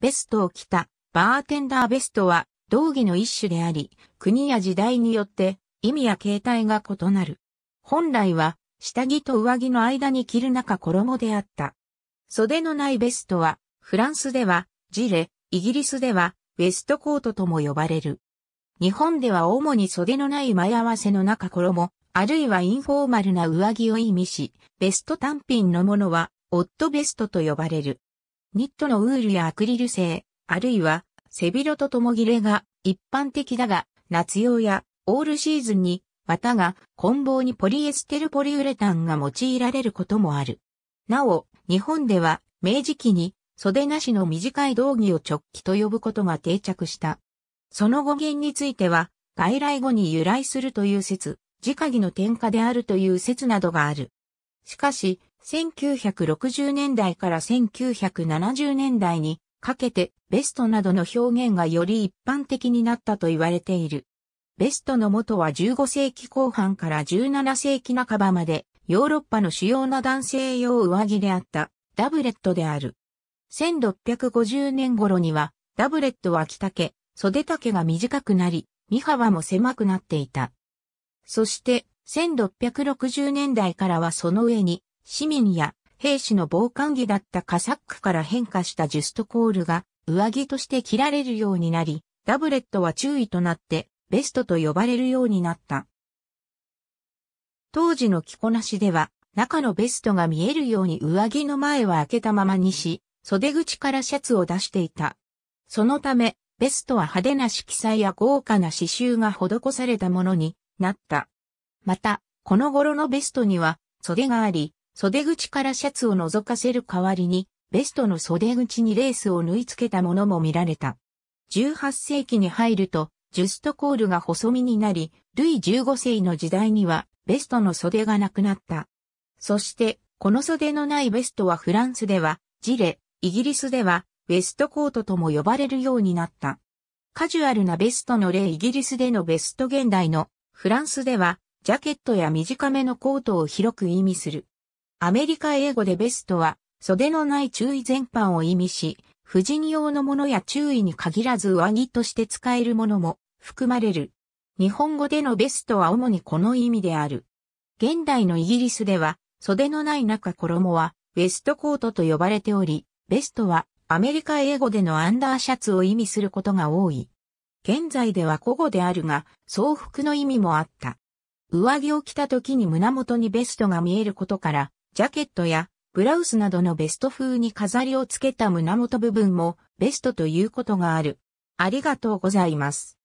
ベストを着た、バーテンダーベストは、道義の一種であり、国や時代によって、意味や形態が異なる。本来は、下着と上着の間に着る中衣であった。袖のないベストは、フランスでは、ジレ、イギリスでは、ウェストコートとも呼ばれる。日本では主に袖のない前合わせの中衣、あるいはインフォーマルな上着を意味し、ベスト単品のものは、オットベストと呼ばれる。ニットのウールやアクリル製、あるいは背広ととも切れが一般的だが、夏用やオールシーズンに、またが梱包にポリエステルポリウレタンが用いられることもある。なお、日本では明治期に袖なしの短い道着を直帰と呼ぶことが定着した。その語源については、外来語に由来するという説、直着の転化であるという説などがある。しかし、1960年代から1970年代にかけてベストなどの表現がより一般的になったと言われている。ベストの元は15世紀後半から17世紀半ばまでヨーロッパの主要な男性用上着であったダブレットである。1650年頃にはダブレットは着丈、袖丈が短くなり、身幅も狭くなっていた。そして1660年代からはその上に市民や兵士の防寒着だったカサックから変化したジュストコールが上着として着られるようになり、ダブレットは注意となってベストと呼ばれるようになった。当時の着こなしでは中のベストが見えるように上着の前は開けたままにし、袖口からシャツを出していた。そのため、ベストは派手な色彩や豪華な刺繍が施されたものになった。また、この頃のベストには袖があり、袖口からシャツを覗かせる代わりに、ベストの袖口にレースを縫い付けたものも見られた。18世紀に入ると、ジュストコールが細身になり、ルイ15世の時代には、ベストの袖がなくなった。そして、この袖のないベストはフランスでは、ジレ、イギリスでは、ウェストコートとも呼ばれるようになった。カジュアルなベストの例イギリスでのベスト現代の、フランスでは、ジャケットや短めのコートを広く意味する。アメリカ英語でベストは、袖のない注意全般を意味し、婦人用のものや注意に限らず上着として使えるものも含まれる。日本語でのベストは主にこの意味である。現代のイギリスでは、袖のない中衣は、ウェストコートと呼ばれており、ベストは、アメリカ英語でのアンダーシャツを意味することが多い。現在では古語であるが、装服の意味もあった。上着を着た時に胸元にベストが見えることから、ジャケットやブラウスなどのベスト風に飾りをつけた胸元部分もベストということがある。ありがとうございます。